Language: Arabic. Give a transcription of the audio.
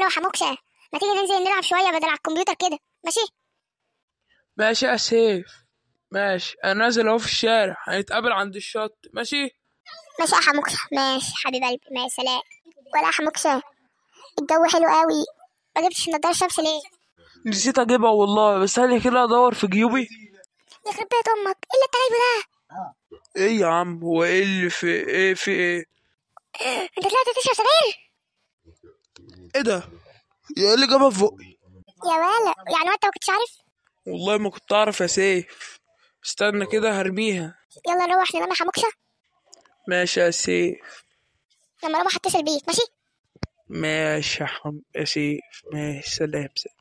الو حموكشه ما تيجي ننزل نلعب شويه بدل على الكمبيوتر كده ماشي ماشي يا سيف ماشي انا نازل اهو في الشارع هنتقابل عند الشط ماشي ماشي يا حموكشه ماشي حبيب قلبي ماشي سلام ولا حموكشه الجو حلو قوي ما جبتش نضاره شمس ليه نسيت اجيبها والله بس هل كده ادور في جيوبي يخرب بيت امك ايه اللي انت جايبه ده ايه يا عم هو ايه اللي في ايه في ايه انت طلعت تشرب سجاير ايه ده يا اللي جابها في فوقي؟ يا ولا يعني انت ما كنتش عارف والله ما كنت اعرف يا سيف استنى كده هرميها يلا نروح نلمح مكشة ماشي يا سيف لما اروح اتصل بيك ماشي ماشي يا حم يا سيف ماشي سلام سلام